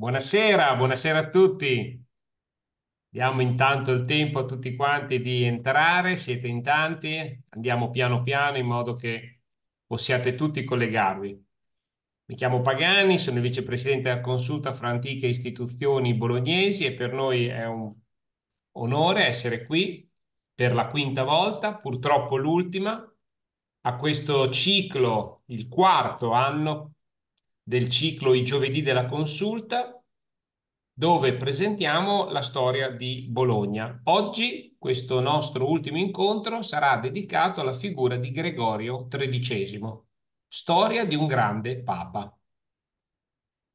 Buonasera, buonasera a tutti. Diamo intanto il tempo a tutti quanti di entrare, siete in tanti, andiamo piano piano in modo che possiate tutti collegarvi. Mi chiamo Pagani, sono il vicepresidente della Consulta fra antiche istituzioni bolognesi e per noi è un onore essere qui per la quinta volta, purtroppo l'ultima, a questo ciclo, il quarto anno del ciclo I giovedì della consulta, dove presentiamo la storia di Bologna. Oggi questo nostro ultimo incontro sarà dedicato alla figura di Gregorio XIII, storia di un grande papa.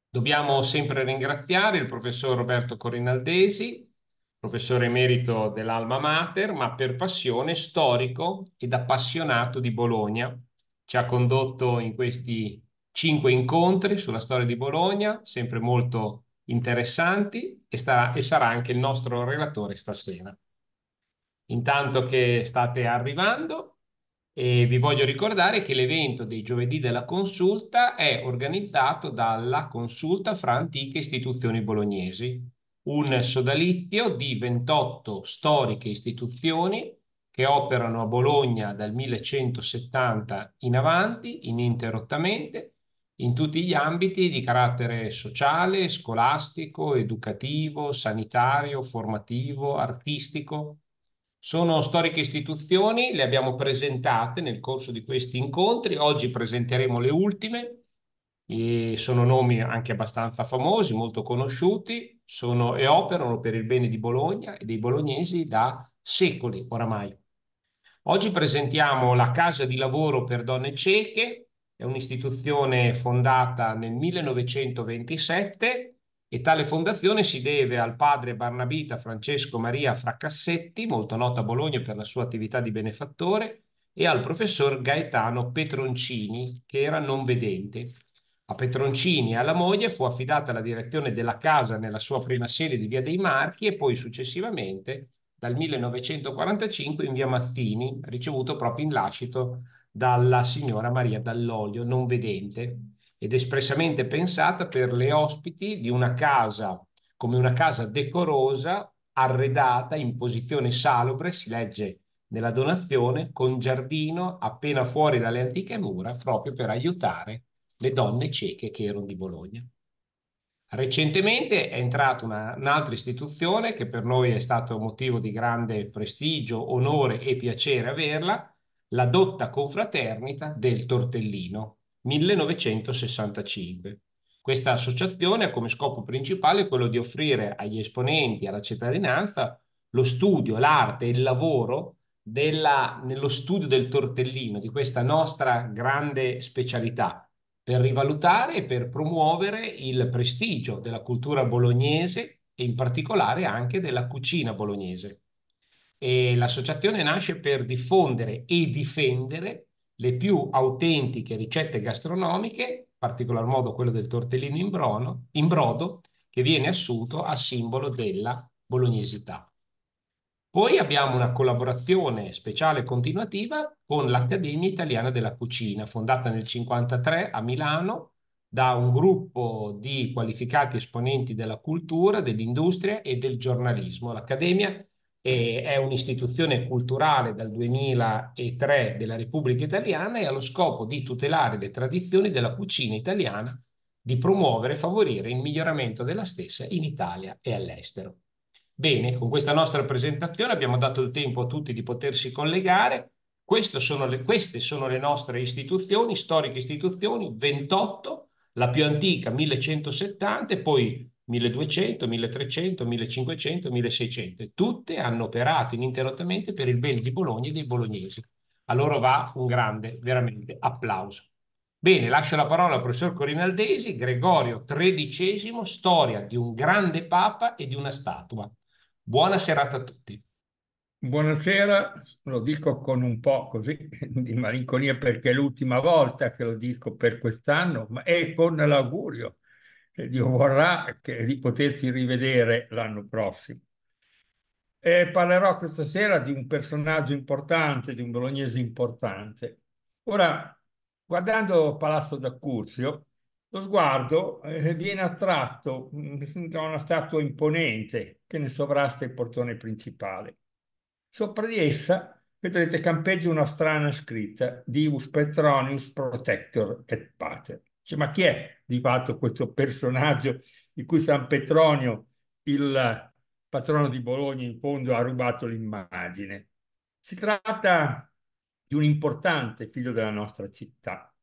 Dobbiamo sempre ringraziare il professor Roberto Corinaldesi, professore emerito dell'Alma Mater, ma per passione storico ed appassionato di Bologna. Ci ha condotto in questi cinque incontri sulla storia di Bologna, sempre molto interessanti, e, sta, e sarà anche il nostro relatore stasera. Intanto che state arrivando, e vi voglio ricordare che l'evento dei giovedì della consulta è organizzato dalla Consulta fra antiche istituzioni bolognesi, un sodalizio di 28 storiche istituzioni che operano a Bologna dal 1170 in avanti, ininterrottamente, in tutti gli ambiti di carattere sociale, scolastico, educativo, sanitario, formativo, artistico. Sono storiche istituzioni, le abbiamo presentate nel corso di questi incontri, oggi presenteremo le ultime, e sono nomi anche abbastanza famosi, molto conosciuti, sono e operano per il bene di Bologna e dei bolognesi da secoli oramai. Oggi presentiamo la Casa di Lavoro per Donne Cieche, è un'istituzione fondata nel 1927 e tale fondazione si deve al padre barnabita Francesco Maria Fracassetti, molto noto a Bologna per la sua attività di benefattore, e al professor Gaetano Petroncini, che era non vedente. A Petroncini e alla moglie fu affidata la direzione della casa nella sua prima sede di Via dei Marchi e poi successivamente, dal 1945, in Via Mazzini, ricevuto proprio in lascito dalla signora Maria Dall'Olio, non vedente, ed espressamente pensata per le ospiti di una casa, come una casa decorosa, arredata in posizione salubre, si legge nella donazione, con giardino appena fuori dalle antiche mura, proprio per aiutare le donne cieche che erano di Bologna. Recentemente è entrata un'altra istituzione che per noi è stato motivo di grande prestigio, onore e piacere averla, la dotta confraternita del Tortellino, 1965. Questa associazione ha come scopo principale quello di offrire agli esponenti, alla cittadinanza, lo studio, l'arte e il lavoro della, nello studio del tortellino, di questa nostra grande specialità, per rivalutare e per promuovere il prestigio della cultura bolognese e in particolare anche della cucina bolognese e l'associazione nasce per diffondere e difendere le più autentiche ricette gastronomiche, in particolar modo quello del tortellino in, brono, in brodo, che viene assunto a simbolo della bolognesità. Poi abbiamo una collaborazione speciale e continuativa con l'Accademia Italiana della Cucina, fondata nel 1953 a Milano da un gruppo di qualificati esponenti della cultura, dell'industria e del giornalismo. L'Accademia e è un'istituzione culturale dal 2003 della Repubblica Italiana e ha lo scopo di tutelare le tradizioni della cucina italiana, di promuovere e favorire il miglioramento della stessa in Italia e all'estero. Bene, con questa nostra presentazione abbiamo dato il tempo a tutti di potersi collegare. Sono le, queste sono le nostre istituzioni, storiche istituzioni, 28, la più antica 1170, poi 1200, 1300, 1500, 1600 tutte hanno operato ininterrottamente per il bene di Bologna e dei bolognesi. A loro va un grande, veramente, applauso. Bene, lascio la parola al professor Corinaldesi, Gregorio XIII, storia di un grande papa e di una statua. Buona serata a tutti. Buonasera, lo dico con un po' così di malinconia perché è l'ultima volta che lo dico per quest'anno, ma è con l'augurio Dio vorrà, che, di poterci rivedere l'anno prossimo. E parlerò questa sera di un personaggio importante, di un bolognese importante. Ora, guardando Palazzo d'Accurzio, lo sguardo eh, viene attratto mm, da una statua imponente che ne sovrasta il portone principale. Sopra di essa vedrete campeggia una strana scritta Divus Petronius Protector et Pater. Cioè, ma chi è di fatto questo personaggio di cui San Petronio, il patrono di Bologna, in fondo ha rubato l'immagine? Si tratta di un importante figlio della nostra città.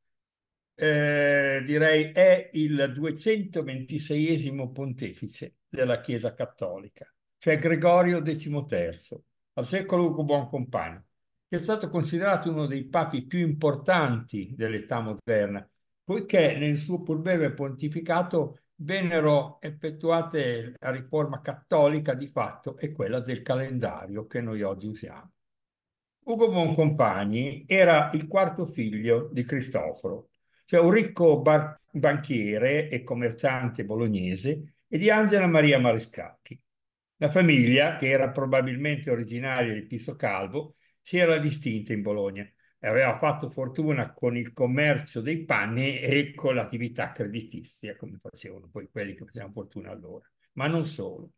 Eh, direi è il 226 pontefice della Chiesa Cattolica, cioè Gregorio XIII, al secolo buon compagno, che è stato considerato uno dei papi più importanti dell'età moderna poiché nel suo pur breve pontificato vennero effettuate la riforma cattolica di fatto e quella del calendario che noi oggi usiamo. Ugo Boncompagni era il quarto figlio di Cristoforo, cioè un ricco bar- banchiere e commerciante bolognese e di Angela Maria Mariscacchi. La famiglia, che era probabilmente originaria di Piso Calvo, si era distinta in Bologna, aveva fatto fortuna con il commercio dei panni e con l'attività creditizia, come facevano poi quelli che facevano fortuna allora. Ma non solo.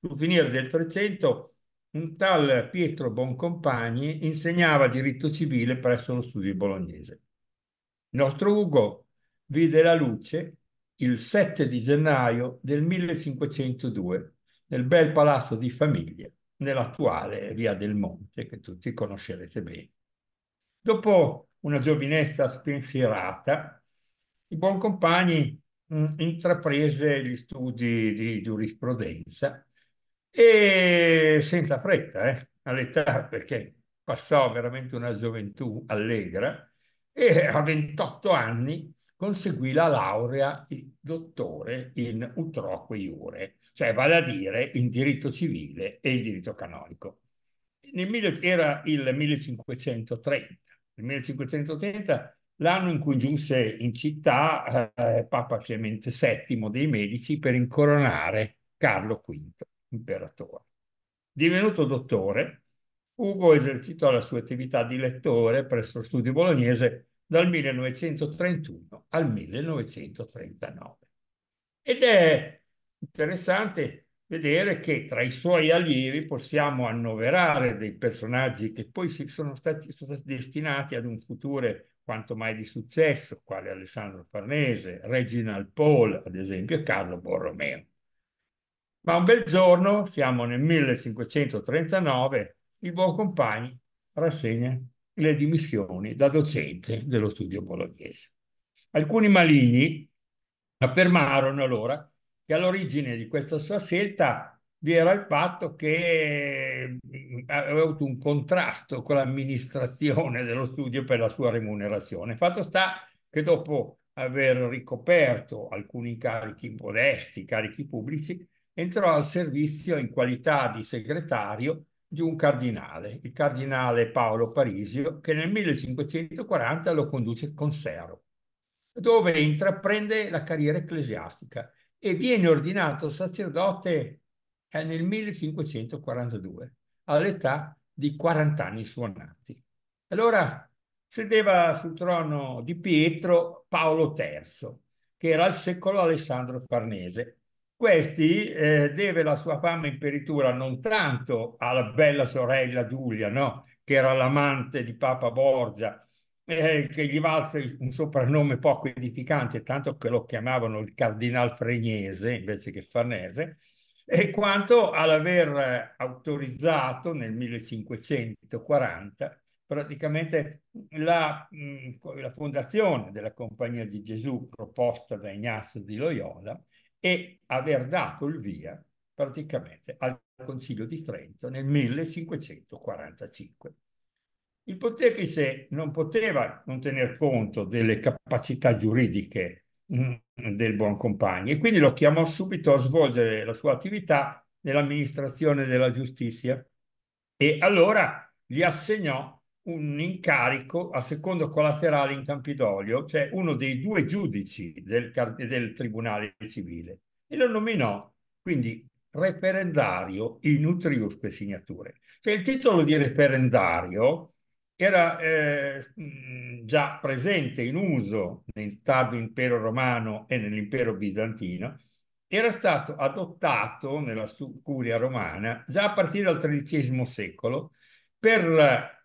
Sul finire del 300 un tal Pietro Boncompagni insegnava diritto civile presso lo studio bolognese. Il nostro Ugo vide la luce il 7 di gennaio del 1502 nel bel palazzo di famiglia nell'attuale Via del Monte, che tutti conoscerete bene. Dopo una giovinezza spensierata, i Buoncompagni mh, mm, intraprese gli studi di giurisprudenza e senza fretta, eh, all'età, perché passò veramente una gioventù allegra e a 28 anni conseguì la laurea di dottore in utroque iure, cioè vale a dire in diritto civile e in diritto canonico nel era il 1530, il 1530 l'anno in cui giunse in città eh, Papa Clemente VII dei Medici per incoronare Carlo V, imperatore. Divenuto dottore, Ugo esercitò la sua attività di lettore presso lo studio bolognese dal 1931 al 1939. Ed è interessante vedere che tra i suoi allievi possiamo annoverare dei personaggi che poi sono stati, sono stati destinati ad un futuro quanto mai di successo, quale Alessandro Farnese, Reginald Paul, ad esempio, e Carlo Borromeo. Ma un bel giorno, siamo nel 1539, il Buoncompagni rassegna le dimissioni da docente dello studio bolognese. Alcuni maligni affermarono allora che all'origine di questa sua scelta vi era il fatto che mm, aveva avuto un contrasto con l'amministrazione dello studio per la sua remunerazione. Fatto sta che dopo aver ricoperto alcuni carichi modesti, carichi pubblici, entrò al servizio in qualità di segretario di un cardinale, il cardinale Paolo Parisio, che nel 1540 lo conduce con Sero, dove intraprende la carriera ecclesiastica e viene ordinato sacerdote eh, nel 1542, all'età di 40 anni suonati. Allora sedeva sul trono di Pietro Paolo III, che era il secolo Alessandro Farnese. Questi eh, deve la sua fama in peritura non tanto alla bella sorella Giulia, no? che era l'amante di Papa Borgia eh, che gli valse un soprannome poco edificante, tanto che lo chiamavano il cardinal fregnese invece che farnese, e quanto all'aver eh, autorizzato nel 1540 praticamente la, mm, la, fondazione della Compagnia di Gesù proposta da Ignazio di Loyola e aver dato il via praticamente al Concilio di Trento nel 1545. Il pontefice non poteva non tener conto delle capacità giuridiche mm, del buon compagno e quindi lo chiamò subito a svolgere la sua attività nell'amministrazione della giustizia e allora gli assegnò un incarico a secondo collaterale in Campidoglio, cioè uno dei due giudici del, del Tribunale Civile, e lo nominò quindi referendario in utriusque signature. Cioè il titolo di referendario era eh, mm, già presente in uso nel tardo impero romano e nell'impero bizantino, era stato adottato nella curia romana già a partire dal XIII secolo per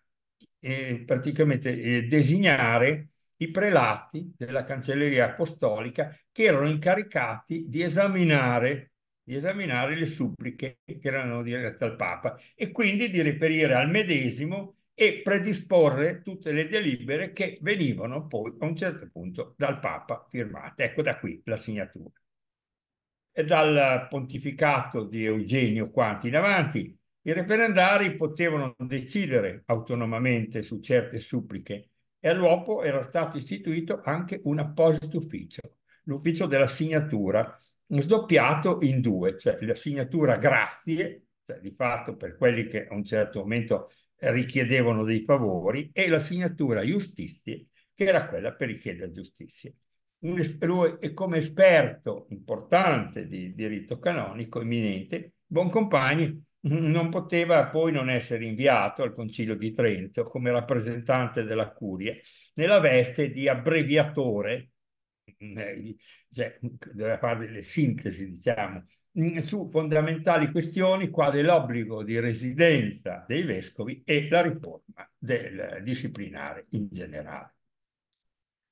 eh, praticamente eh, designare i prelati della cancelleria apostolica che erano incaricati di esaminare, di esaminare le suppliche che erano dirette al Papa e quindi di reperire al medesimo e predisporre tutte le delibere che venivano poi a un certo punto dal Papa firmate. Ecco da qui la signatura. E dal pontificato di Eugenio Quanti in avanti, i referendari potevano decidere autonomamente su certe suppliche e all'uopo era stato istituito anche un apposito ufficio, l'ufficio della signatura, sdoppiato in due, cioè la signatura grazie, cioè di fatto per quelli che a un certo momento richiedevano dei favori e la signatura Justizie, che era quella per richiedere giustizia. Lui è come esperto importante di diritto canonico, eminente, Boncompagni non poteva poi non essere inviato al Concilio di Trento come rappresentante della Curia nella veste di abbreviatore Mm, eh, cioè, mm, doveva fare delle sintesi, diciamo, mm, su fondamentali questioni quali l'obbligo di residenza dei vescovi e la riforma del disciplinare in generale.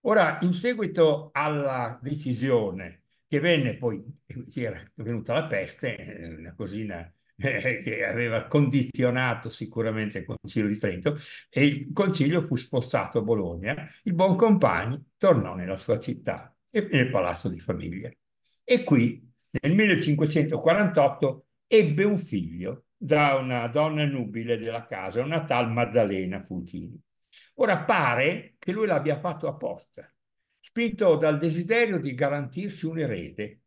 Ora, in seguito alla decisione che venne poi, eh, si era venuta la peste, eh, una cosina che aveva condizionato sicuramente il Concilio di Trento e il Concilio fu spostato a Bologna, il buon compagno tornò nella sua città e nel palazzo di famiglia. E qui, nel 1548, ebbe un figlio da una donna nubile della casa, una tal Maddalena Futini. Ora pare che lui l'abbia fatto apposta, spinto dal desiderio di garantirsi un erede,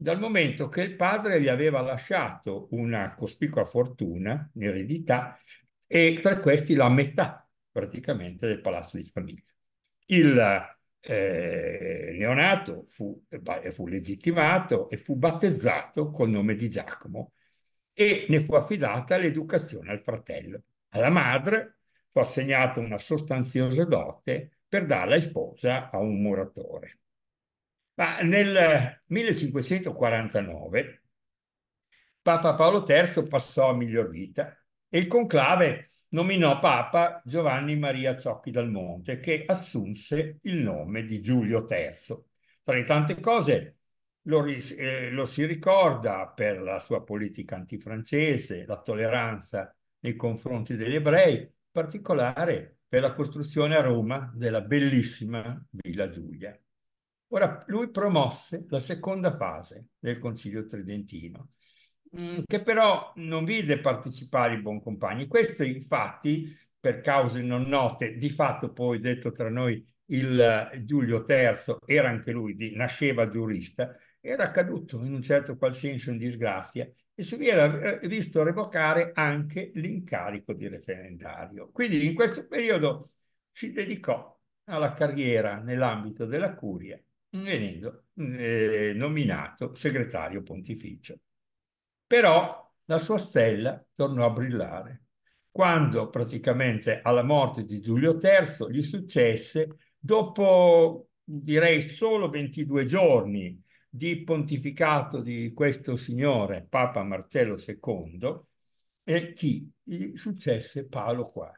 dal momento che il padre gli aveva lasciato una cospicua fortuna in eredità e tra questi la metà praticamente del palazzo di famiglia. Il eh, neonato, fu, fu legittimato e fu battezzato col nome di Giacomo e ne fu affidata l'educazione al fratello. Alla madre fu assegnata una sostanziosa dote per darla in sposa a un muratore. Ma nel 1549 Papa Paolo III passò a miglior vita e il conclave nominò Papa Giovanni Maria Ciocchi dal Monte, che assunse il nome di Giulio III. Tra le tante cose lo, eh, lo si ricorda per la sua politica antifrancese, la tolleranza nei confronti degli ebrei, in particolare per la costruzione a Roma della bellissima Villa Giulia. Ora, lui promosse la seconda fase del Concilio Tridentino, Mm, che però non vide partecipare i Boncompagni. Questo infatti, per cause non note, di fatto poi detto tra noi il eh, Giulio III era anche lui, di, nasceva giurista, era caduto in un certo qual senso in disgrazia e si era eh, visto revocare anche l'incarico di referendario. Quindi in questo periodo si dedicò alla carriera nell'ambito della curia, venendo eh, nominato segretario pontificio. Però la sua stella tornò a brillare quando praticamente alla morte di Giulio III gli successe dopo direi solo 22 giorni di pontificato di questo signore Papa Marcello II e eh, chi gli successe Paolo IV.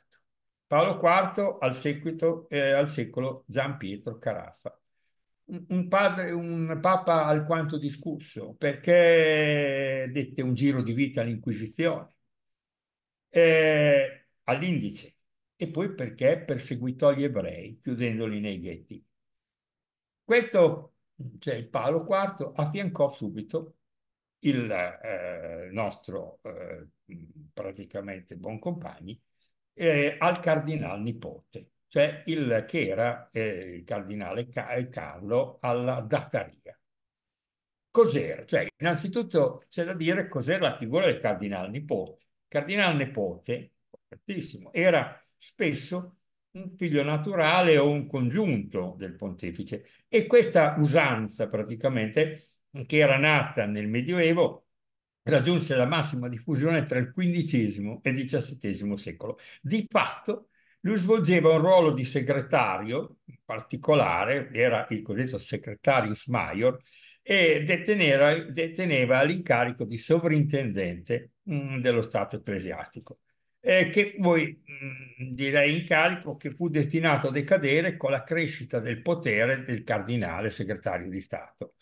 Paolo IV al, seguito, eh, al secolo Gian Pietro Carafa un, padre, un papa alquanto discusso perché dette un giro di vita all'Inquisizione, eh, all'Indice, e poi perché perseguitò gli ebrei chiudendoli nei ghetti. Questo, cioè il Paolo IV, affiancò subito il eh, nostro eh, praticamente buon compagni eh, al cardinal nipote cioè il, che era eh, il cardinale eh, Carlo alla Dataria. Cos'era? Cioè, innanzitutto c'è da dire cos'era la figura del cardinale nipote. Il cardinale nipote, importantissimo, era spesso un figlio naturale o un congiunto del pontefice e questa usanza praticamente che era nata nel Medioevo raggiunse la massima diffusione tra il XV e il XVII secolo. Di fatto lui svolgeva un ruolo di segretario, particolare era il cosiddetto secretarius major, e detenera, deteneva l'incarico di sovrintendente mh, mm, dello Stato ecclesiastico, eh, che poi mh, mm, direi incarico che fu destinato a decadere con la crescita del potere del cardinale segretario di Stato.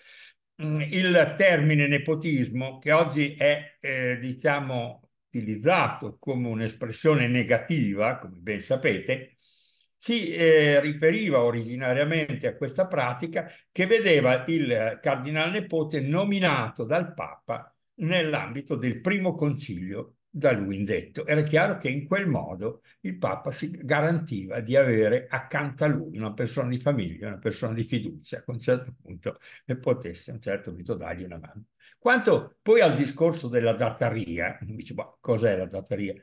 Mh, mm, il termine nepotismo, che oggi è eh, diciamo utilizzato come un'espressione negativa, come ben sapete, si eh, riferiva originariamente a questa pratica che vedeva il cardinal nepote nominato dal Papa nell'ambito del primo concilio da lui indetto. Era chiaro che in quel modo il Papa si garantiva di avere accanto a lui una persona di famiglia, una persona di fiducia, che a un certo punto ne potesse a un certo punto dargli una mano. Quanto poi al discorso della dataria, dice, ma cos'è la dataria?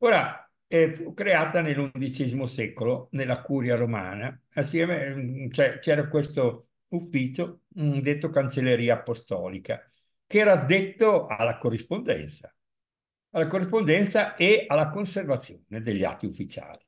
Ora, eh, creata nell'undicesimo secolo nella curia romana, assieme mm, c'era questo ufficio mm, detto Cancelleria Apostolica, che era detto alla corrispondenza, alla corrispondenza e alla conservazione degli atti ufficiali.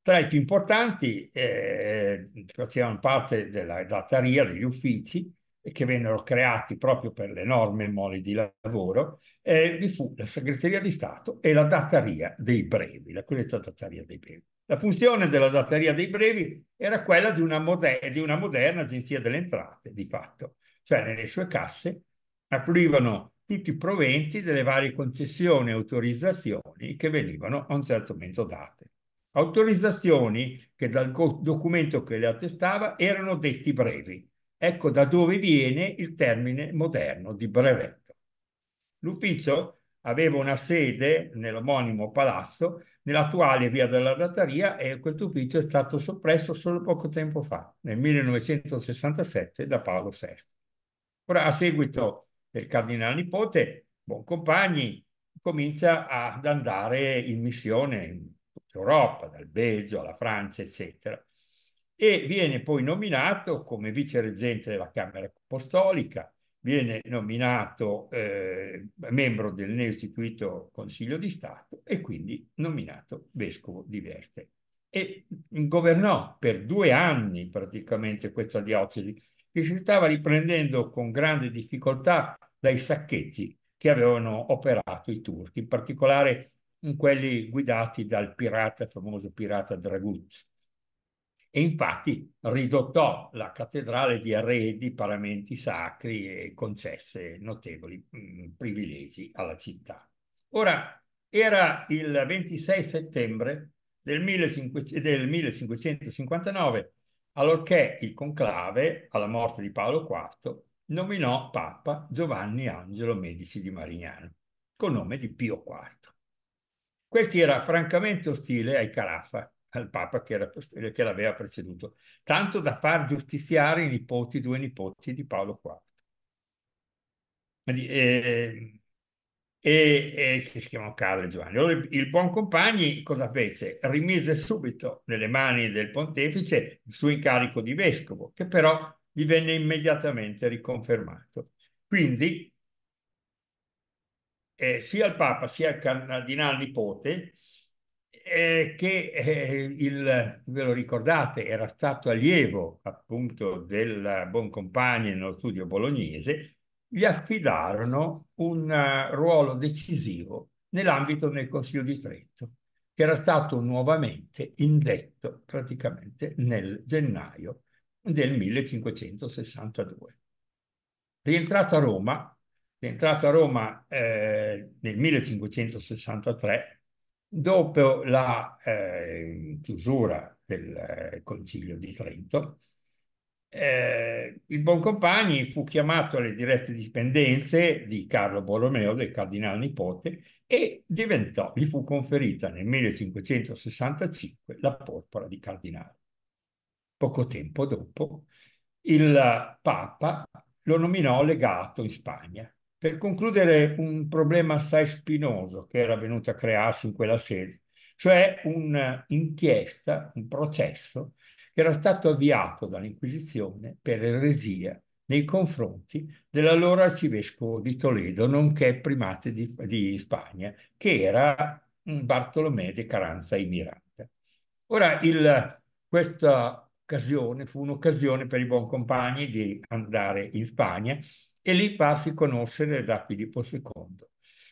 Tra i più importanti eh, facevano parte della dataria degli uffici, che vennero creati proprio per l'enorme mole di lavoro, eh, vi fu la segreteria di Stato e la dataria dei brevi, la cosiddetta dataria dei brevi. La funzione della dataria dei brevi era quella di una, moder di una moderna agenzia delle entrate, di fatto, cioè nelle sue casse affluivano tutti i proventi delle varie concessioni e autorizzazioni che venivano a un certo momento date. Autorizzazioni che dal documento che le attestava erano detti brevi, Ecco da dove viene il termine moderno di brevetto. L'ufficio aveva una sede nell'omonimo palazzo, nell'attuale via della Dattaria, e questo ufficio è stato soppresso solo poco tempo fa, nel 1967, da Paolo VI. Ora, a seguito del cardinale nipote, Boncompagni comincia ad andare in missione in tutta Europa, dal Belgio alla Francia, eccetera e viene poi nominato come vicereggente della Camera Apostolica, viene nominato eh, membro del neoistituito Consiglio di Stato e quindi nominato vescovo di Veste. E governò per due anni praticamente questa diocesi che si stava riprendendo con grande difficoltà dai saccheggi che avevano operato i turchi, in particolare quelli guidati dal pirata, famoso pirata Dragut e infatti ridottò la cattedrale di arredi, paramenti sacri e concesse notevoli mh, mm, privilegi alla città. Ora, era il 26 settembre del, 15, del 1559, allorché il conclave, alla morte di Paolo IV, nominò Papa Giovanni Angelo Medici di Marignano, col nome di Pio IV. Questi era francamente ostile ai Carafa, al Papa che, era, che l'aveva preceduto, tanto da far giustiziare i nipoti, due nipoti di Paolo IV. E, ehm, e, e, si chiamano Carlo e Giovanni. Allora, il, il buon compagni cosa fece? Rimise subito nelle mani del pontefice il suo incarico di vescovo, che però gli venne immediatamente riconfermato. Quindi, eh, sia il Papa sia il cardinale nipote eh, che eh, il, ve lo ricordate, era stato allievo appunto del Boncompagni nello studio bolognese, gli affidarono un uh, ruolo decisivo nell'ambito del Consiglio di Trento, che era stato nuovamente indetto praticamente nel gennaio del 1562. Rientrato a Roma, rientrato a Roma eh, nel 1563, Dopo la eh, chiusura del eh, Concilio di Trento, eh, il Boncompagni fu chiamato alle dirette dispendenze di Carlo Borromeo, del cardinale nipote, e diventò, gli fu conferita nel 1565 la porpora di cardinale. Poco tempo dopo, il eh, Papa lo nominò legato in Spagna per concludere un problema assai spinoso che era venuto a crearsi in quella sede, cioè un'inchiesta, un processo che era stato avviato dall'Inquisizione per eresia nei confronti dell'allora arcivescovo di Toledo, nonché primate di, di Spagna, che era Bartolomé de Caranza y Miranda. Ora, il, questa occasione fu un'occasione per i buon compagni di andare in Spagna e li farsi conoscere da Filippo II,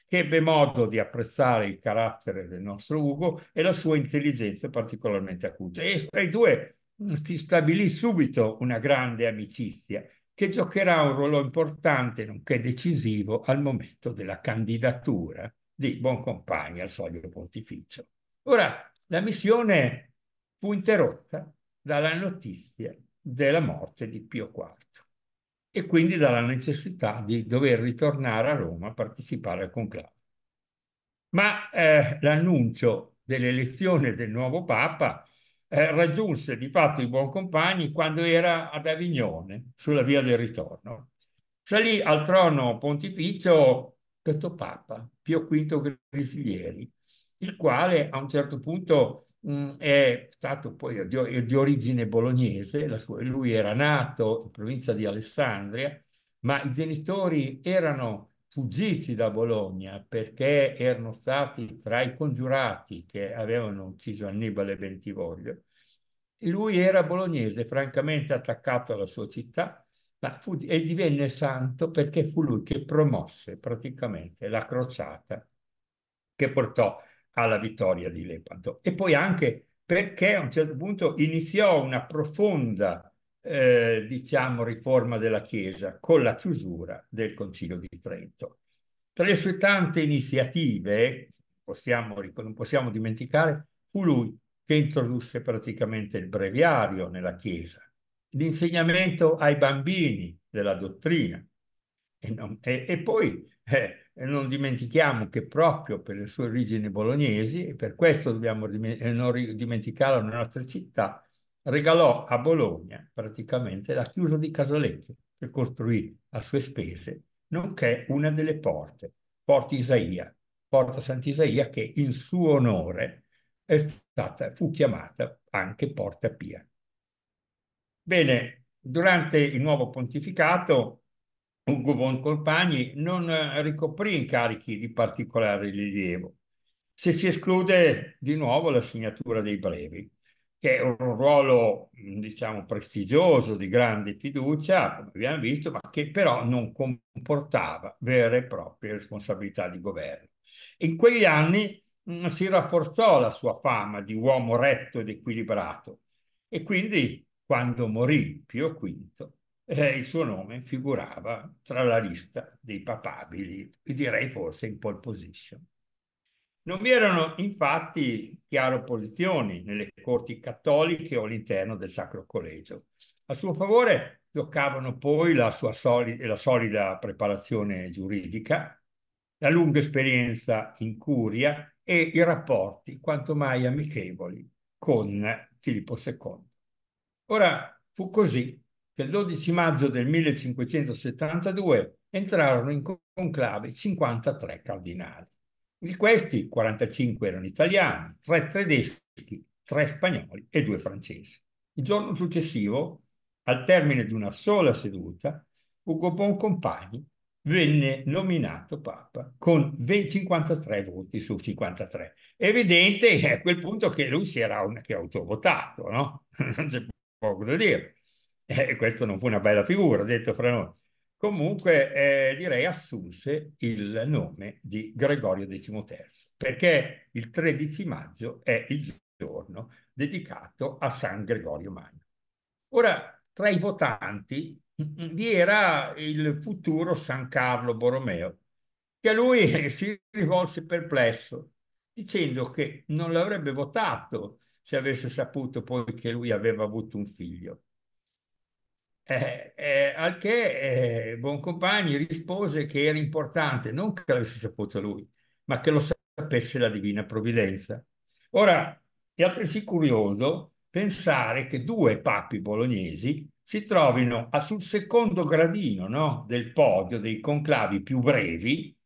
che ebbe modo di apprezzare il carattere del nostro Ugo e la sua intelligenza particolarmente acuta. E tra i due mm, si stabilì subito una grande amicizia che giocherà un ruolo importante, nonché decisivo, al momento della candidatura di Boncompagni al soglio pontificio. Ora, la missione fu interrotta dalla notizia della morte di Pio IV e quindi dalla necessità di dover ritornare a Roma a partecipare al conclave. Ma eh, l'annuncio dell'elezione del nuovo Papa eh, raggiunse di fatto i buon compagni quando era ad Avignone, sulla via del ritorno. Salì al trono pontificio questo Papa, Pio V Grisilieri, il quale a un certo punto Mm, è stato poi di, di origine bolognese, sua, lui era nato in provincia di Alessandria, ma i genitori erano fuggiti da Bologna perché erano stati tra i congiurati che avevano ucciso Annibale Bentivoglio. Lui era bolognese, francamente attaccato alla sua città, ma fu, e divenne santo perché fu lui che promosse praticamente la crociata che portò alla vittoria di Lepanto. E poi anche perché a un certo punto iniziò una profonda, eh, diciamo, riforma della Chiesa con la chiusura del Concilio di Trento. Tra le sue tante iniziative, possiamo, non possiamo dimenticare, fu lui che introdusse praticamente il breviario nella Chiesa, l'insegnamento ai bambini della dottrina. E, non, e, e poi eh, e non dimentichiamo che proprio per le sue origini bolognesi, e per questo dobbiamo eh, non dimenticarlo nella nostra città, regalò a Bologna praticamente la chiusa di Casalecchio, che costruì a sue spese, nonché una delle porte, Porta Isaia, Porta Sant'Isaia, che in suo onore è stata, fu chiamata anche Porta Pia. Bene, durante il nuovo pontificato Ugo Boncompagni non eh, ricoprì incarichi di particolare rilievo, se si esclude di nuovo la signatura dei brevi, che è un ruolo, mm, diciamo, prestigioso, di grande fiducia, come abbiamo visto, ma che però non comportava vere e proprie responsabilità di governo. In quegli anni mh, mm, si rafforzò la sua fama di uomo retto ed equilibrato e quindi, quando morì Pio V, eh, il suo nome figurava tra la lista dei papabili, e direi forse in pole position. Non vi erano infatti chiare opposizioni nelle corti cattoliche o all'interno del Sacro Collegio. A suo favore giocavano poi la sua solida, la solida preparazione giuridica, la lunga esperienza in curia e i rapporti quanto mai amichevoli con Filippo II. Ora fu così il 12 maggio del 1572 entrarono in conclave 53 cardinali. Di questi 45 erano italiani, 3 tedeschi, 3 spagnoli e 2 francesi. Il giorno successivo, al termine di una sola seduta, Ugo Boncompagni venne nominato Papa con 53 voti su 53. Evidente eh, a quel punto che lui si era un, che autovotato, no? non c'è poco da dire eh, questo non fu una bella figura, detto fra noi. Comunque, eh, direi, assunse il nome di Gregorio XIII, perché il 13 maggio è il giorno dedicato a San Gregorio Magno. Ora, tra i votanti mm, vi era il futuro San Carlo Borromeo, che a lui si rivolse perplesso, dicendo che non l'avrebbe votato se avesse saputo poi che lui aveva avuto un figlio. Eh, eh, al che eh, Boncompagni rispose che era importante non che l'avesse saputo lui, ma che lo sapesse la divina provvidenza. Ora, è altresì curioso pensare che due papi bolognesi si trovino a, sul secondo gradino no, del podio dei conclavi più brevi,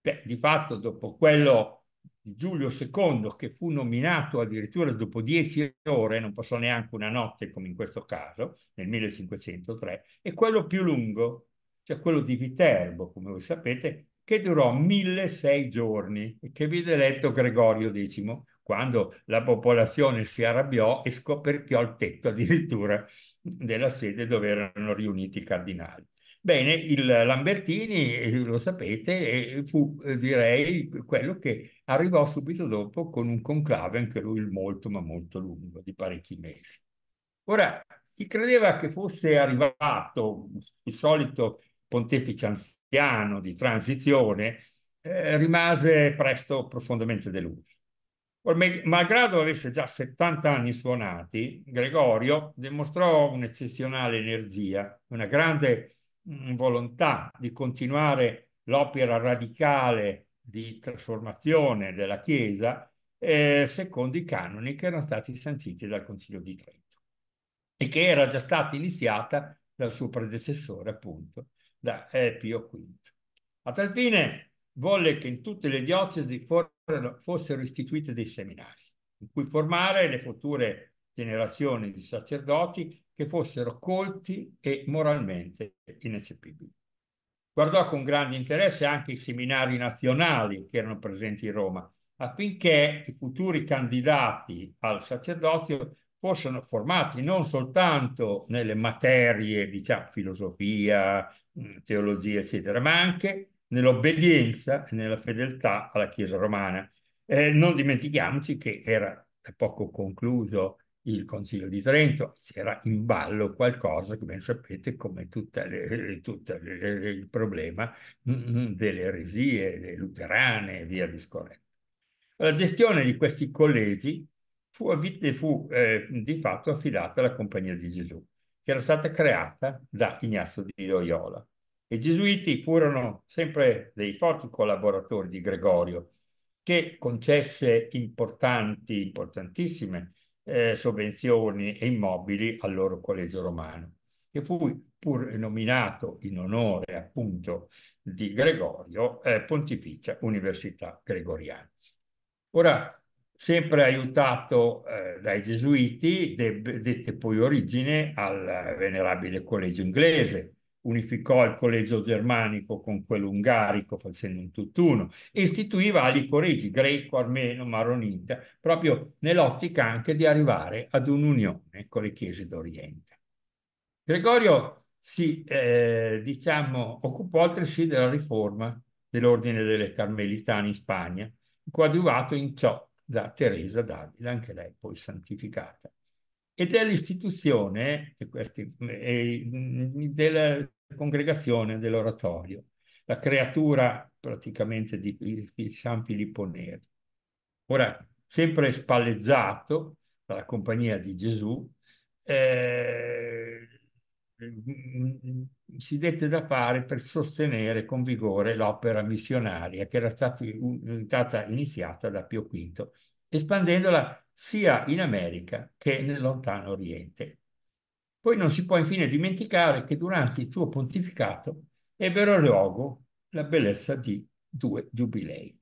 beh, di fatto dopo quello di Giulio II, che fu nominato addirittura dopo dieci ore, non passò neanche una notte come in questo caso, nel 1503, e quello più lungo, cioè quello di Viterbo, come voi sapete, che durò 1006 giorni e che vide eletto Gregorio X, quando la popolazione si arrabbiò e scoperchiò il tetto addirittura della sede dove erano riuniti i cardinali. Bene, il Lambertini, eh, lo sapete, eh, fu, eh, direi, quello che arrivò subito dopo con un conclave, anche lui molto ma molto lungo, di parecchi mesi. Ora, chi credeva che fosse arrivato il solito pontefice anziano di transizione, eh, rimase presto profondamente deluso. Malgrado avesse già 70 anni suonati, Gregorio dimostrò un'eccezionale energia, una grande Mm, volontà di continuare l'opera radicale di trasformazione della Chiesa eh, secondo i canoni che erano stati sanciti dal Concilio di Trento e che era già stata iniziata dal suo predecessore, appunto, da eh, Pio V. A tal fine volle che in tutte le diocesi for fossero istituite dei seminari in cui formare le future generazioni di sacerdoti che fossero colti e moralmente ineccepibili. Guardò con grande interesse anche i seminari nazionali che erano presenti in Roma, affinché i futuri candidati al sacerdozio fossero formati non soltanto nelle materie, diciamo, filosofia, mm, teologia, eccetera, ma anche nell'obbedienza e nella fedeltà alla Chiesa romana. Eh, non dimentichiamoci che era da poco concluso il Consiglio di Trento, c'era in ballo qualcosa, come sapete, come tutto eh, il problema mm, mm, delle eresie, delle luterane e via discorrendo. La gestione di questi collegi fu, eh, fu eh, di fatto affidata alla Compagnia di Gesù, che era stata creata da Ignazio di Loyola. I gesuiti furono sempre dei forti collaboratori di Gregorio, che concesse importanti, importantissime eh, sovvenzioni e immobili al loro collegio romano, che fu pur nominato in onore appunto di Gregorio eh, Pontificia Università Gregoriana. Ora, sempre aiutato eh, dai gesuiti, dette poi origine al venerabile collegio inglese, unificò il collegio germanico con quello ungarico facendo un tutt'uno e istituiva ali collegi greco, armeno, maronita, proprio nell'ottica anche di arrivare ad un'unione con le chiese d'Oriente. Gregorio si eh, diciamo, occupò altresì della riforma dell'ordine delle Carmelitane in Spagna, coadiuvato in ciò da Teresa Davide, anche lei poi santificata ed è l'istituzione eh, eh, eh, della congregazione dell'oratorio, la creatura praticamente di, di San Filippo Neri. Ora, sempre spalleggiato dalla compagnia di Gesù, eh, si dette da fare per sostenere con vigore l'opera missionaria che era stata iniziata da Pio V, espandendola sia in America che nel lontano Oriente. Poi non si può infine dimenticare che durante il suo pontificato ebbero luogo la bellezza di due giubilei.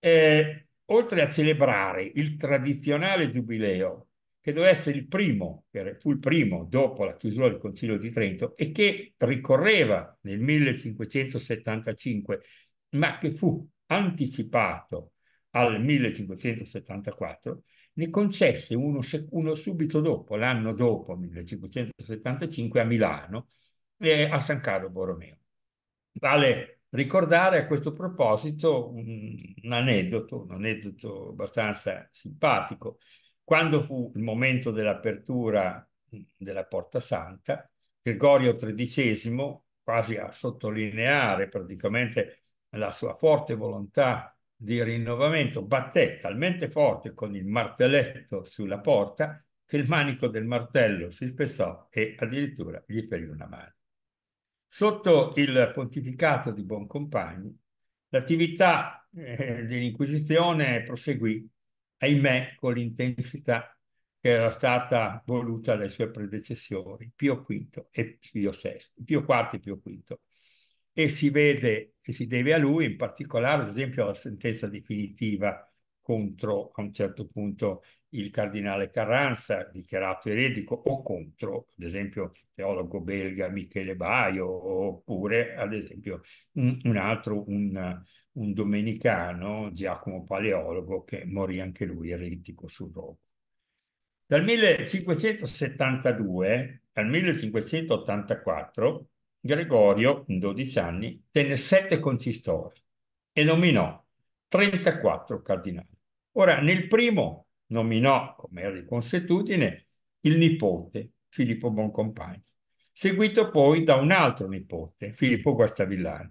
Eh, oltre a celebrare il tradizionale giubileo, che doveva essere il primo, fu il primo dopo la chiusura del Concilio di Trento e che ricorreva nel 1575, ma che fu anticipato al 1574, ne concesse uno, uno subito dopo, l'anno dopo, 1575, a Milano e a San Carlo Borromeo. Vale ricordare a questo proposito un, un aneddoto, un aneddoto abbastanza simpatico. Quando fu il momento dell'apertura della Porta Santa, Gregorio XIII, quasi a sottolineare praticamente la sua forte volontà di rinnovamento batté talmente forte con il martelletto sulla porta che il manico del martello si spessò e addirittura gli ferì una mano. Sotto il pontificato di Boncompagni, l'attività eh, dell'Inquisizione proseguì, ahimè, con l'intensità che era stata voluta dai suoi predecessori, Pio V e Pio VI, Pio IV e Pio V e si vede e si deve a lui, in particolare, ad esempio, alla sentenza definitiva contro a un certo punto il cardinale Carranza, dichiarato eretico, o contro, ad esempio, il teologo belga Michele Baio, oppure, ad esempio, un, un altro, un, un, domenicano, Giacomo Paleologo, che morì anche lui eretico sul rogo. Dal 1572 al 1584 Gregorio, in 12 anni, tenne sette consistori e nominò 34 cardinali. Ora, nel primo nominò, come era di consuetudine, il nipote Filippo Boncompagni, seguito poi da un altro nipote, Filippo Guastavillani.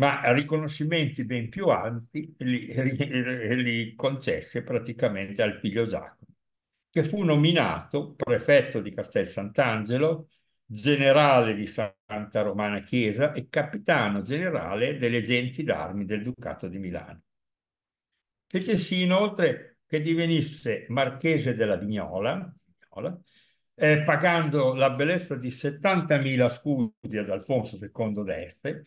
Ma riconoscimenti ben più alti li, li, li concesse praticamente al figlio Giacomo, che fu nominato prefetto di Castel Sant'Angelo generale di Santa Romana Chiesa e capitano generale delle genti d'armi del Ducato di Milano. Fece sì inoltre che divenisse marchese della Vignola, Vignola eh, pagando la bellezza di 70.000 scudi ad Alfonso II d'Este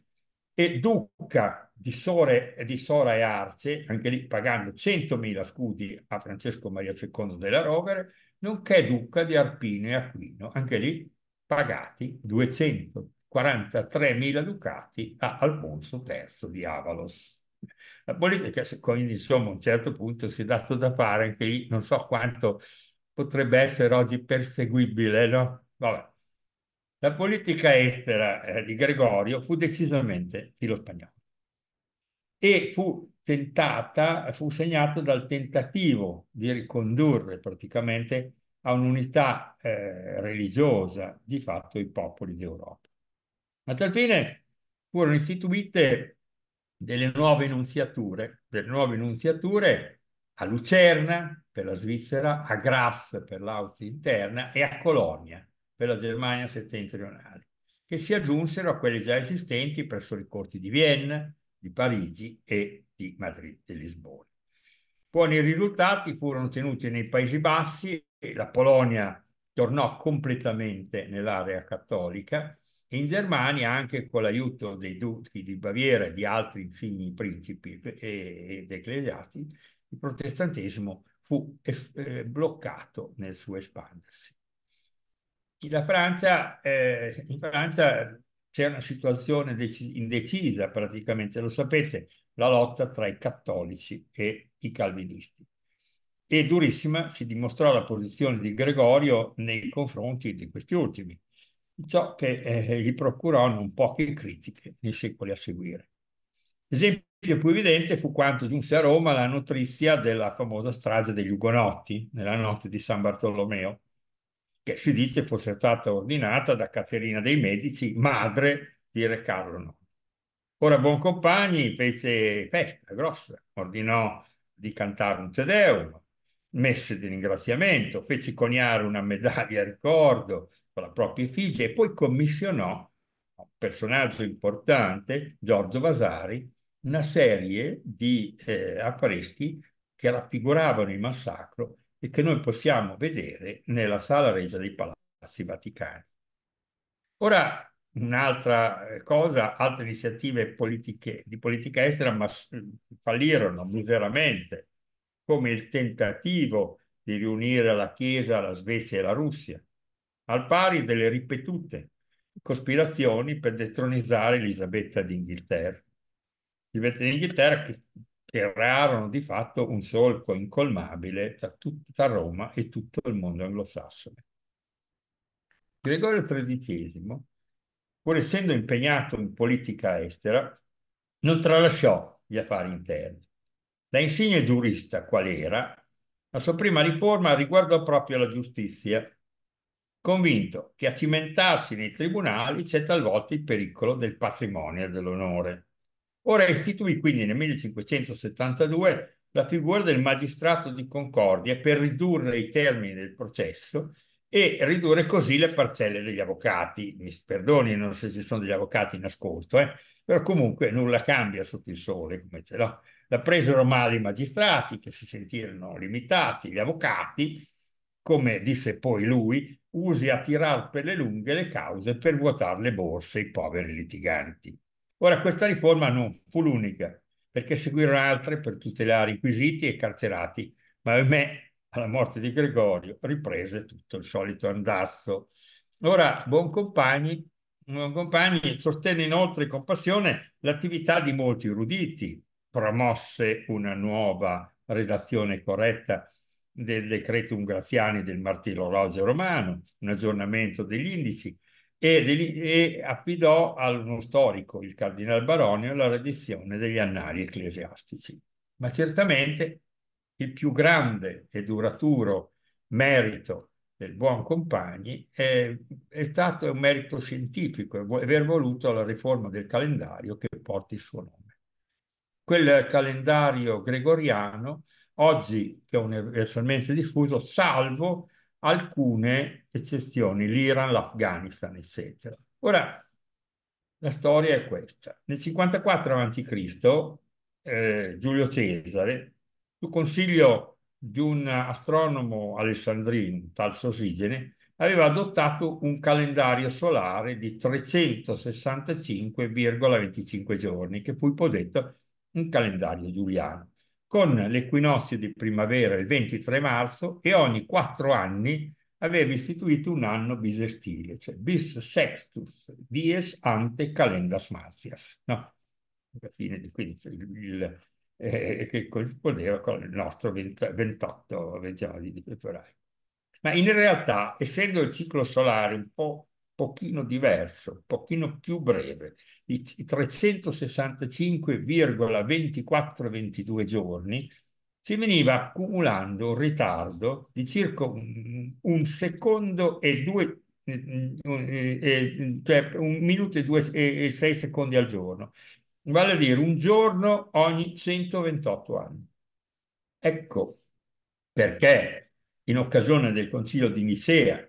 e duca di, Sore, di Sora e Arce, anche lì pagando 100.000 scudi a Francesco Maria II della Rovere, nonché duca di Arpino e Aquino, anche lì pagati 243.000 ducati a Alfonso III di Avalos. La politica, quindi insomma a un certo punto si è dato da fare anche lì, non so quanto potrebbe essere oggi perseguibile, no? Vabbè. La politica estera eh, di Gregorio fu decisamente filo spagnolo e fu tentata, fu segnata dal tentativo di ricondurre praticamente a un'unità eh, religiosa di fatto i popoli d'Europa. A tal fine furono istituite delle nuove nunziature, delle nuove nunziature a Lucerna per la Svizzera, a Graz per l'Austria interna e a Colonia per la Germania settentrionale, che si aggiunsero a quelle già esistenti presso le corti di Vienna, di Parigi e di Madrid e Lisbona. Buoni risultati furono ottenuti nei Paesi Bassi la Polonia tornò completamente nell'area cattolica e in Germania anche con l'aiuto dei duchi di Baviera e di altri figli principi ed ecclesiasti, il protestantesimo fu eh, bloccato nel suo espandersi. La Francia, eh, in Francia c'è una situazione indecisa praticamente, lo sapete, la lotta tra i cattolici e i calvinisti e durissima si dimostrò la posizione di Gregorio nei confronti di questi ultimi, ciò che eh, gli procurò non poche critiche nei secoli a seguire. L'esempio più evidente fu quando giunse a Roma la notizia della famosa strage degli Ugonotti nella notte di San Bartolomeo, che si dice fosse stata ordinata da Caterina dei Medici, madre di Re Carlo IX. Ora Boncompagni fece festa grossa, ordinò di cantare un Te messe di ringraziamento, fece coniare una medaglia a ricordo con la propria effigie e poi commissionò a un personaggio importante, Giorgio Vasari, una serie di eh, affreschi che raffiguravano il massacro e che noi possiamo vedere nella sala regia dei Palazzi Vaticani. Ora, un'altra eh, cosa, altre iniziative politiche, di politica estera ma fallirono miseramente come il tentativo di riunire la Chiesa, la Svezia e la Russia, al pari delle ripetute cospirazioni per destronizzare Elisabetta d'Inghilterra. Elisabetta d'Inghilterra che, crearono di fatto un solco incolmabile tra, tutta Roma e tutto il mondo anglosassone. Gregorio XIII, pur essendo impegnato in politica estera, non tralasciò gli affari interni da insigne giurista qual era, la sua prima riforma riguardò proprio la giustizia, convinto che a cimentarsi nei tribunali c'è talvolta il pericolo del patrimonio e dell'onore. Ora istituì quindi nel 1572 la figura del magistrato di concordia per ridurre i termini del processo e ridurre così le parcelle degli avvocati. Mi perdoni, non so se ci sono degli avvocati in ascolto, eh? però comunque nulla cambia sotto il sole, come ce l'ho la presero male i magistrati che si sentirono limitati, gli avvocati, come disse poi lui, usi a tirar per le lunghe le cause per vuotare le borse ai poveri litiganti. Ora questa riforma non fu l'unica, perché seguirono altre per tutelare inquisiti e carcerati, ma ahimè alla morte di Gregorio riprese tutto il solito andasso. Ora Boncompagni, Boncompagni sostenne inoltre con passione l'attività di molti eruditi, promosse una nuova redazione corretta del decretum Graziani del martirologio romano, un aggiornamento degli indici, e, degli, e affidò a uno storico, il cardinal Baronio, la redizione degli annali ecclesiastici. Ma certamente il più grande e duraturo merito del buon compagni è, è stato un merito scientifico, e aver voluto la riforma del calendario che porti il suo nome quel calendario gregoriano, oggi che è universalmente diffuso, salvo alcune eccezioni, l'Iran, l'Afghanistan, eccetera. Ora, la storia è questa. Nel 54 a.C., eh, Giulio Cesare, su consiglio di un astronomo alessandrino, tal Sosigene, aveva adottato un calendario solare di 365,25 giorni, che fu poi detto un calendario giuliano, con l'equinozio di primavera il 23 marzo e ogni quattro anni aveva istituito un anno bisestile, cioè bis sextus, dies ante calendas martias, no? Alla fine di quindi cioè, il, eh, che corrispondeva con il nostro 20, 28 diciamo, di febbraio. Ma in realtà, essendo il ciclo solare un po' pochino diverso, un pochino più breve, i 365,2422 giorni, si veniva accumulando un ritardo di circa un, secondo e due, eh, eh, eh, cioè un minuto e, due, e sei secondi al giorno, vale a dire un giorno ogni 128 anni. Ecco perché in occasione del Concilio di Nicea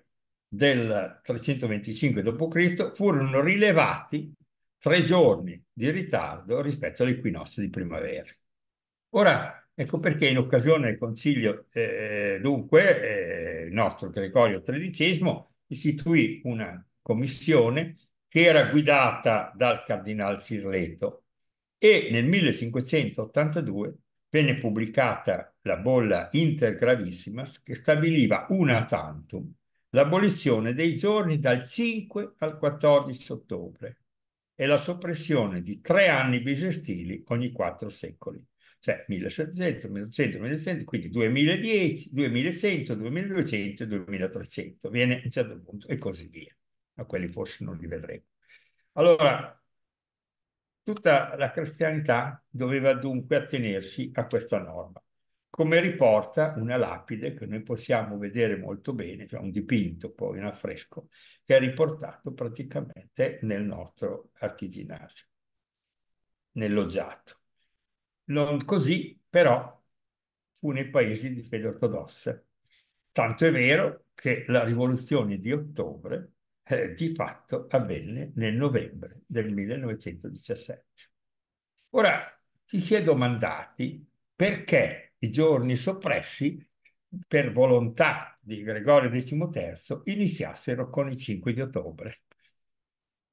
del 325 d.C. furono rilevati tre giorni di ritardo rispetto all'equinozio di primavera. Ora, ecco perché in occasione del concilio, eh, dunque, eh, il nostro Gregorio XIII istituì una commissione che era guidata dal Cardinal Sirleto e nel 1582 venne pubblicata la bolla Intergravissimas che stabiliva una tantum l'abolizione dei giorni dal 5 al 14 ottobre e la soppressione di tre anni bisestili ogni quattro secoli, cioè 1700, 1800, 1900, quindi 2010, 2100, 2200 2300, viene a un certo punto e così via, ma quelli forse non li vedremo. Allora, tutta la cristianità doveva dunque attenersi a questa norma come riporta una lapide che noi possiamo vedere molto bene, cioè un dipinto poi, un affresco, che è riportato praticamente nel nostro artigianato, nell'oggiato. Non così, però, fu nei paesi di fede ortodossa. Tanto è vero che la rivoluzione di ottobre eh, di fatto avvenne nel novembre del 1917. Ora, ci si è domandati perché i giorni soppressi per volontà di Gregorio XIII iniziassero con il 5 di ottobre.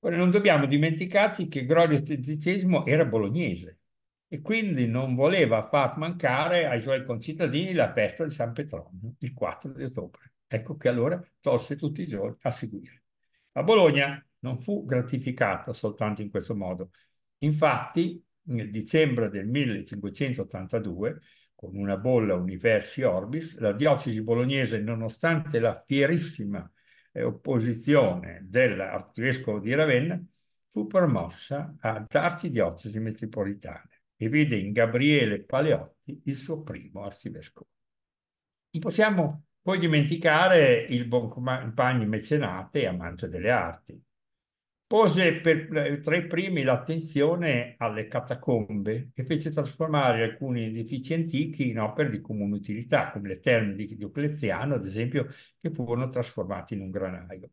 Ora non dobbiamo dimenticarci che Gregorio XIII era bolognese e quindi non voleva far mancare ai suoi concittadini la festa di San Petronio il 4 di ottobre. Ecco che allora tolse tutti i giorni a seguire. A Bologna non fu gratificata soltanto in questo modo. Infatti, nel dicembre del 1582, con una bolla Universi Orbis, la diocesi bolognese, nonostante la fierissima eh, opposizione dell'arcivescovo di Ravenna, fu promossa ad arcidiocesi metropolitana e vide in Gabriele Paleotti il suo primo arcivescovo. Non possiamo poi dimenticare il buon compagno mecenate e amante delle arti, pose per, eh, tra i primi l'attenzione alle catacombe e fece trasformare alcuni edifici antichi in opere di comune utilità, come le terme di Diocleziano, ad esempio, che furono trasformate in un granaio.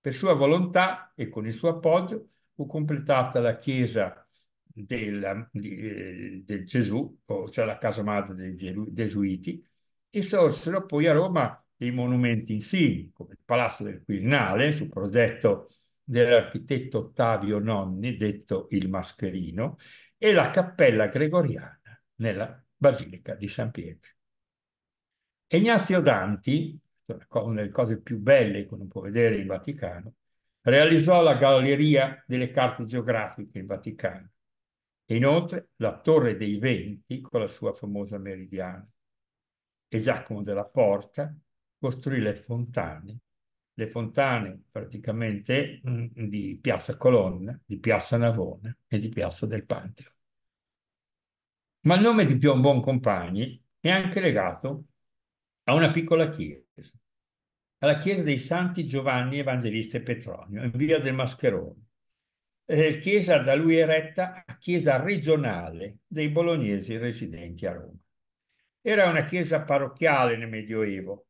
Per sua volontà e con il suo appoggio fu completata la chiesa del, di, eh, del Gesù, cioè la casa madre dei Gesuiti, e sorsero poi a Roma dei monumenti insigni, come il Palazzo del Quirinale, su progetto dell'architetto Ottavio Nonni, detto il Mascherino, e la cappella gregoriana nella Basilica di San Pietro. Ignazio Danti, una delle cose più belle che uno può vedere in Vaticano, realizzò la galleria delle carte geografiche in Vaticano e inoltre la Torre dei Venti con la sua famosa meridiana. E Giacomo della Porta costruì le fontane le fontane praticamente mm, di Piazza Colonna, di Piazza Navona e di Piazza del Panteo. Ma il nome di Piombon Compagni è anche legato a una piccola chiesa, alla chiesa dei Santi Giovanni Evangelista e Petronio, in via del Mascherone, eh, chiesa da lui eretta a chiesa regionale dei bolognesi residenti a Roma. Era una chiesa parrocchiale nel Medioevo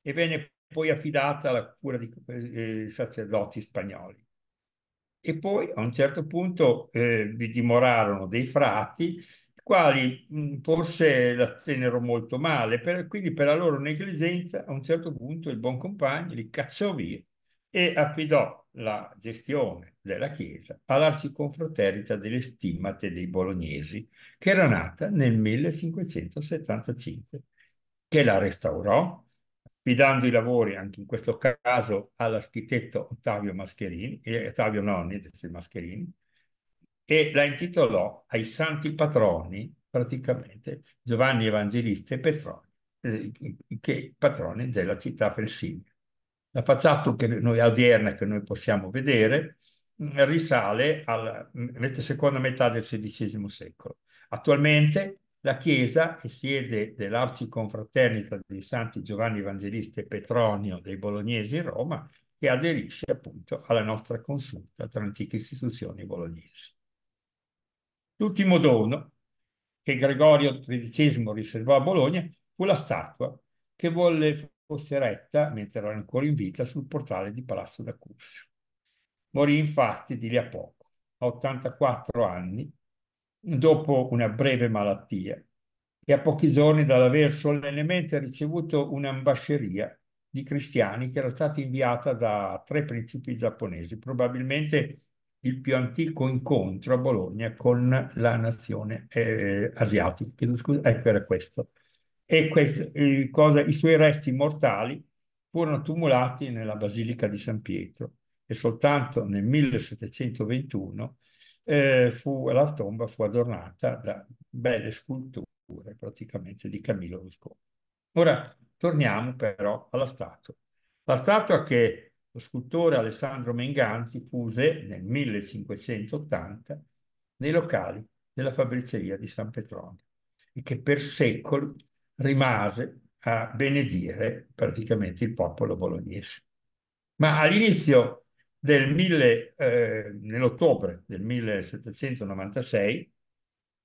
e venne poi affidata alla cura di eh, sacerdoti spagnoli. E poi a un certo punto eh, vi dimorarono dei frati, i quali mh, mm, forse la tennero molto male, per, quindi per la loro negligenza a un certo punto il buon compagno li cacciò via e affidò la gestione della chiesa all'arciconfraterita delle stimmate dei bolognesi, che era nata nel 1575, che la restaurò, fidando i lavori anche in questo caso all'architetto Ottavio Mascherini, eh, Ottavio Nonni dei Mascherini, e la intitolò ai santi patroni, praticamente Giovanni Evangelista e Petroni, eh, che patroni della città felsinia. La facciata che noi, odierna che noi possiamo vedere risale alla seconda metà del XVI secolo. Attualmente la chiesa è sede dell'arciconfraternita dei Santi Giovanni Evangelista e Petronio dei Bolognesi in Roma, che aderisce appunto alla nostra consulta tra antiche istituzioni bolognesi. L'ultimo dono che Gregorio XIII riservò a Bologna fu la statua che volle fosse eretta, mentre era ancora in vita, sul portale di Palazzo d'Accusio. Morì infatti di lì a poco, a 84 anni, dopo una breve malattia e a pochi giorni dall'aver solennemente ricevuto un'ambasceria di cristiani che era stata inviata da tre principi giapponesi, probabilmente il più antico incontro a Bologna con la nazione eh, asiatica. Scusa, ecco, era questo. E questo, eh, cosa, i suoi resti mortali furono tumulati nella Basilica di San Pietro e soltanto nel 1721 eh, fu, la tomba fu adornata da belle sculture praticamente di Camillo Visconti. Ora torniamo però alla statua. La statua che lo scultore Alessandro Menganti puse nel 1580 nei locali della fabbriceria di San Petronio e che per secoli rimase a benedire praticamente il popolo bolognese. Ma all'inizio del mille, eh, nell'ottobre del 1796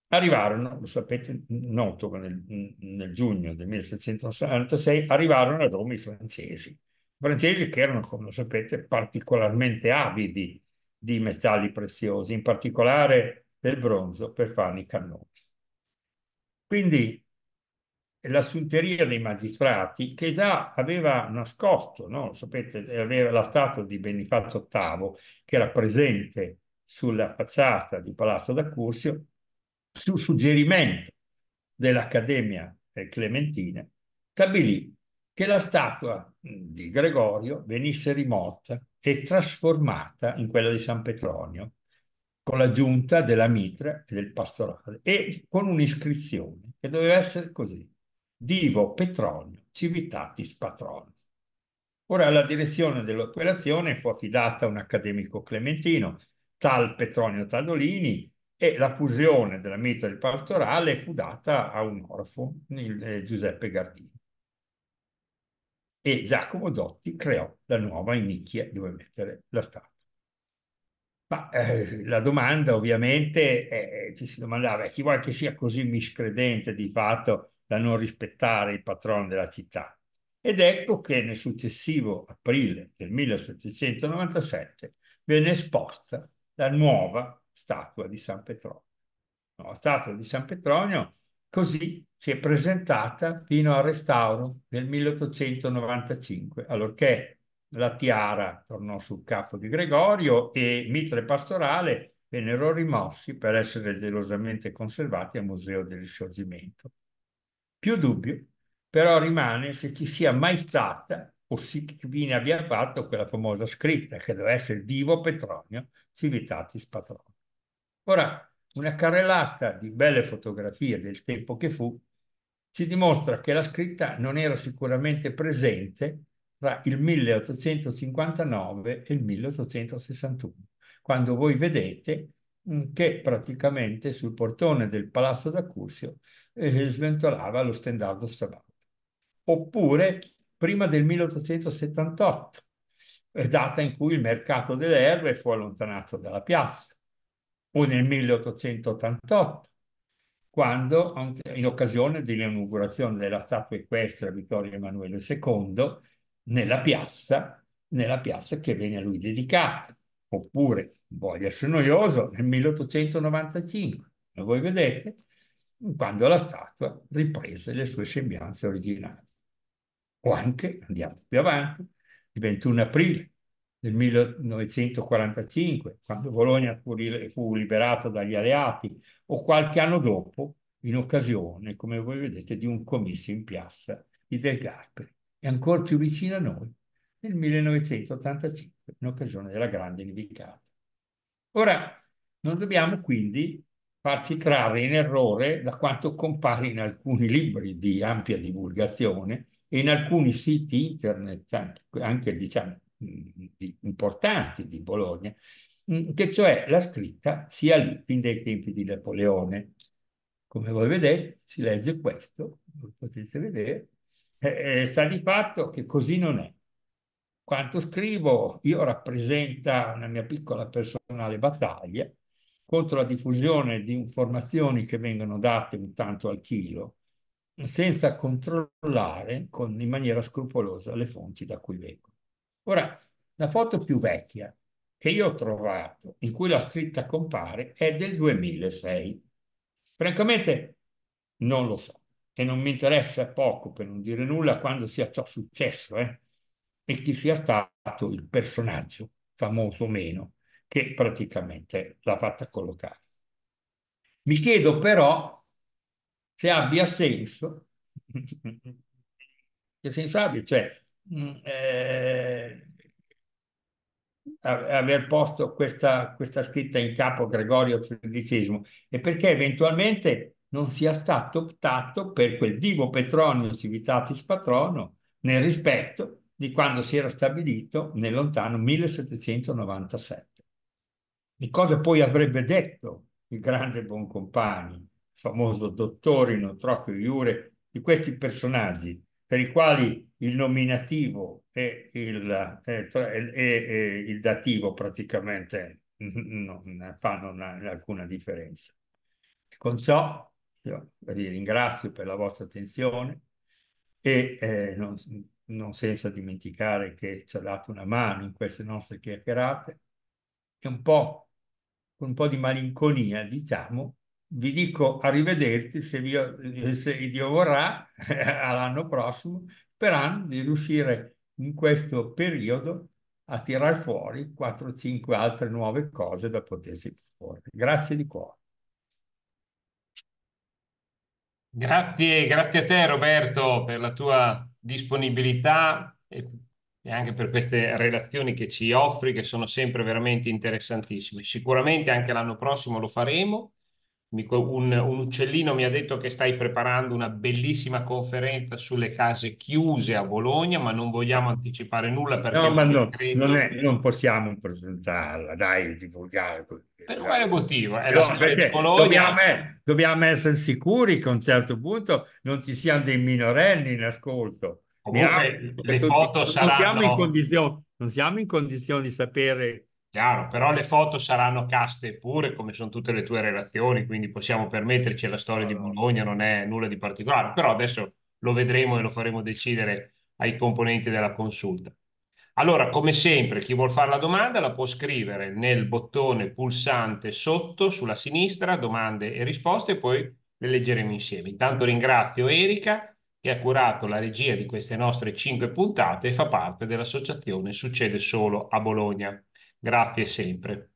arrivarono, lo sapete, noto nel, nel giugno del 1796, arrivarono a Roma i francesi. I francesi che erano, come lo sapete, particolarmente avidi di metalli preziosi, in particolare del bronzo per fare i cannoni. Quindi l'assunteria dei magistrati che già aveva nascosto, no? sapete, aveva la statua di Benifacio VIII che era presente sulla facciata di Palazzo da d'Accursio su suggerimento dell'Accademia eh, Clementina, stabilì che la statua di Gregorio venisse rimossa e trasformata in quella di San Petronio con l'aggiunta della mitra e del pastorale e con un'iscrizione che doveva essere così Divo Petronio Civitatis Patrolio. Ora la direzione dell'operazione fu affidata a un accademico clementino, tal Petronio Tadolini, e la fusione della meta del pastorale fu data a un orfo, il, eh, Giuseppe Gardini. E Giacomo Dotti creò la nuova nicchia dove mettere la statua. Ma eh, la domanda ovviamente, eh, ci si domandava, eh, chi vuole che sia così miscredente di fatto da non rispettare il patrono della città. Ed ecco che nel successivo aprile del 1797 venne esposta la nuova statua di San Petronio. No, la statua di San Petronio così si è presentata fino al restauro del 1895, allorché la tiara tornò sul capo di Gregorio e mitre pastorale vennero rimossi per essere gelosamente conservati al Museo del Risorgimento. Più dubbio però rimane se ci sia mai stata o se viene abbia fatto quella famosa scritta che deve essere Divo Petronio Civitatis Patrono. Ora, una carrellata di belle fotografie del tempo che fu ci dimostra che la scritta non era sicuramente presente tra il 1859 e il 1861. Quando voi vedete Mm, che praticamente sul portone del palazzo d'Accursio eh, sventolava lo stendardo sabato. Oppure prima del 1878, eh, data in cui il mercato delle erbe fu allontanato dalla piazza, o nel 1888, quando, in occasione dell'inaugurazione della statua equestre a Vittorio Emanuele II, nella piazza, nella piazza che venne a lui dedicata oppure Voglia essere noioso nel 1895. Ma voi vedete quando la statua riprese le sue sembianze originali. O anche, andiamo più avanti, il 21 aprile del 1945, quando Bologna fu, fu liberata dagli alleati, o qualche anno dopo, in occasione, come voi vedete, di un comizio in piazza di Del Gasperi. E ancora più vicino a noi, nel 1985 in occasione della grande nevicata. Ora, non dobbiamo quindi farci trarre in errore da quanto compare in alcuni libri di ampia divulgazione e in alcuni siti internet, anche, anche diciamo, importanti di Bologna, che cioè la scritta sia lì fin dai tempi di Napoleone. Come voi vedete, si legge questo, lo potete vedere, eh, eh sta di fatto che così non è. Quanto scrivo io rappresenta una mia piccola personale battaglia contro la diffusione di informazioni che vengono date un tanto al chilo, senza controllare con, in maniera scrupolosa le fonti da cui vengono. Ora, la foto più vecchia che io ho trovato, in cui la scritta compare, è del 2006. Francamente non lo so e non mi interessa poco, per non dire nulla, quando sia ciò successo, eh? e chi sia stato il personaggio, famoso o meno, che praticamente l'ha fatta collocare. Mi chiedo però se abbia senso, che senso abbia, cioè mm, eh, aver posto questa, questa scritta in capo Gregorio XIII e perché eventualmente non sia stato optato per quel divo Petronio Civitatis Patrono nel rispetto di quando si era stabilito nel lontano 1797. Di cosa poi avrebbe detto il grande Boncompagni, famoso dottore in otrocchio iure, di questi personaggi per i quali il nominativo e il, e, e, e il dativo praticamente non fanno una, alcuna differenza. Con ciò io vi ringrazio per la vostra attenzione e eh, non, non senza dimenticare che ci ha dato una mano in queste nostre chiacchierate, e un po' con un po' di malinconia, diciamo, vi dico arrivederci se, vi, eh, se Dio vorrà all'anno prossimo, sperando di riuscire in questo periodo a tirar fuori 4-5 altre nuove cose da potersi proporre. Grazie di cuore. Grazie, grazie a te Roberto per la tua disponibilità e, e anche per queste relazioni che ci offri, che sono sempre veramente interessantissime. Sicuramente anche l'anno prossimo lo faremo un, un, uccellino mi ha detto che stai preparando una bellissima conferenza sulle case chiuse a Bologna, ma non vogliamo anticipare nulla perché... No, ma no, credo... non, è, non, possiamo presentarla, dai, divulgare. Per quale motivo? È no, dobbiamo, dobbiamo, essere sicuri che a un certo punto non ci siano dei minorenni in ascolto. Comunque, le foto tutti, saranno... Non siamo, non siamo in condizioni di sapere Chiaro, però le foto saranno caste pure, come sono tutte le tue relazioni, quindi possiamo permetterci la storia di Bologna, non è nulla di particolare, però adesso lo vedremo e lo faremo decidere ai componenti della consulta. Allora, come sempre, chi vuol fare la domanda la può scrivere nel bottone pulsante sotto sulla sinistra, domande e risposte, e poi le leggeremo insieme. Intanto ringrazio Erika che ha curato la regia di queste nostre cinque puntate e fa parte dell'associazione Succede solo a Bologna. Grazie sempre.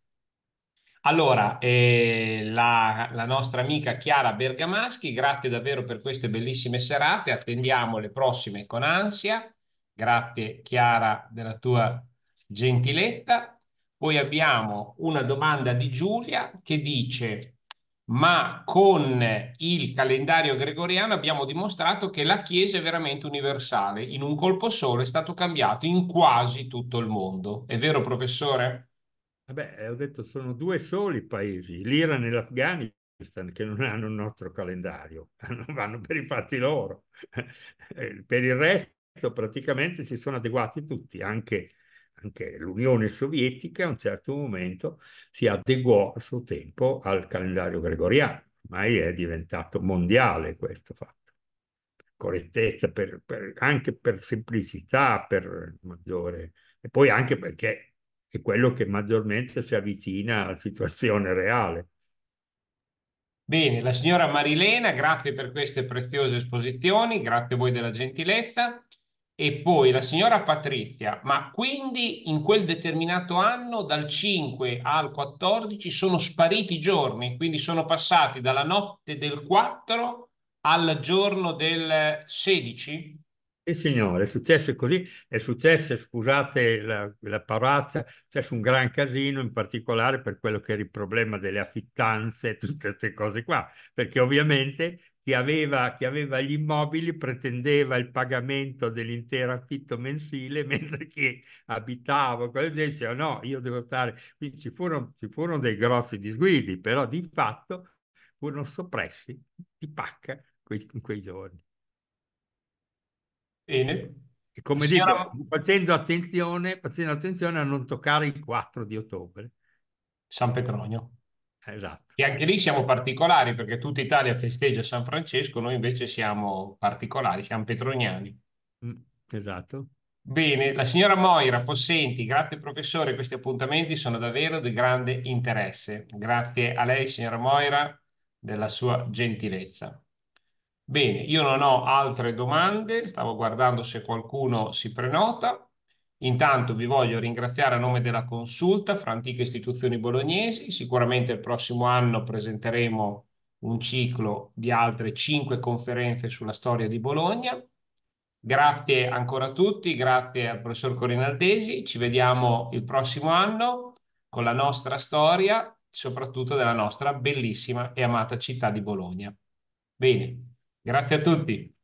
Allora, eh, la, la, nostra amica Chiara Bergamaschi, grazie davvero per queste bellissime serate, attendiamo le prossime con ansia. Grazie Chiara della tua gentilezza. Poi abbiamo una domanda di Giulia che dice ma con il calendario gregoriano abbiamo dimostrato che la Chiesa è veramente universale, in un colpo solo è stato cambiato in quasi tutto il mondo. È vero, professore? Vabbè, eh, ho detto sono due soli paesi, l'Iran e l'Afghanistan, che non hanno il nostro calendario, vanno per i fatti loro. Eh, per il resto praticamente si sono adeguati tutti, anche anche l'Unione Sovietica a un certo momento si adeguò a suo tempo al calendario gregoriano, ormai è diventato mondiale questo fatto. Per correttezza, per, per, anche per semplicità, per maggiore... E poi anche perché è quello che maggiormente si avvicina alla situazione reale. Bene, la signora Marilena, grazie per queste preziose esposizioni, grazie a voi della gentilezza e poi la signora Patrizia, ma quindi in quel determinato anno dal 5 al 14 sono spariti i giorni, quindi sono passati dalla notte del 4 al giorno del 16? Sì, signore, è successo così, è successo, scusate la, la parata, è successo un gran casino, in particolare per quello che era il problema delle affittanze e tutte queste cose qua, perché ovviamente chi aveva, chi aveva gli immobili pretendeva il pagamento dell'intero affitto mensile, mentre chi abitava, quello diceva no, io devo stare. Quindi ci furono, ci furono dei grossi disguidi, però di fatto furono soppressi di pacca in quei, in quei giorni. Bene. E come Signora... dico, facendo attenzione, facendo attenzione a non toccare il 4 di ottobre. San Petronio. Esatto. E anche lì siamo particolari perché tutta Italia festeggia San Francesco, noi invece siamo particolari, siamo petroniani. Mm, esatto. Bene, la signora Moira Possenti, grazie professore, questi appuntamenti sono davvero di grande interesse. Grazie a lei signora Moira della sua gentilezza. Bene, io non ho altre domande, stavo guardando se qualcuno si prenota. Intanto vi voglio ringraziare a nome della consulta fra antiche istituzioni bolognesi. Sicuramente il prossimo anno presenteremo un ciclo di altre cinque conferenze sulla storia di Bologna. Grazie ancora a tutti, grazie al professor Corinaldesi. Ci vediamo il prossimo anno con la nostra storia, soprattutto della nostra bellissima e amata città di Bologna. Bene. Grazie a tutti.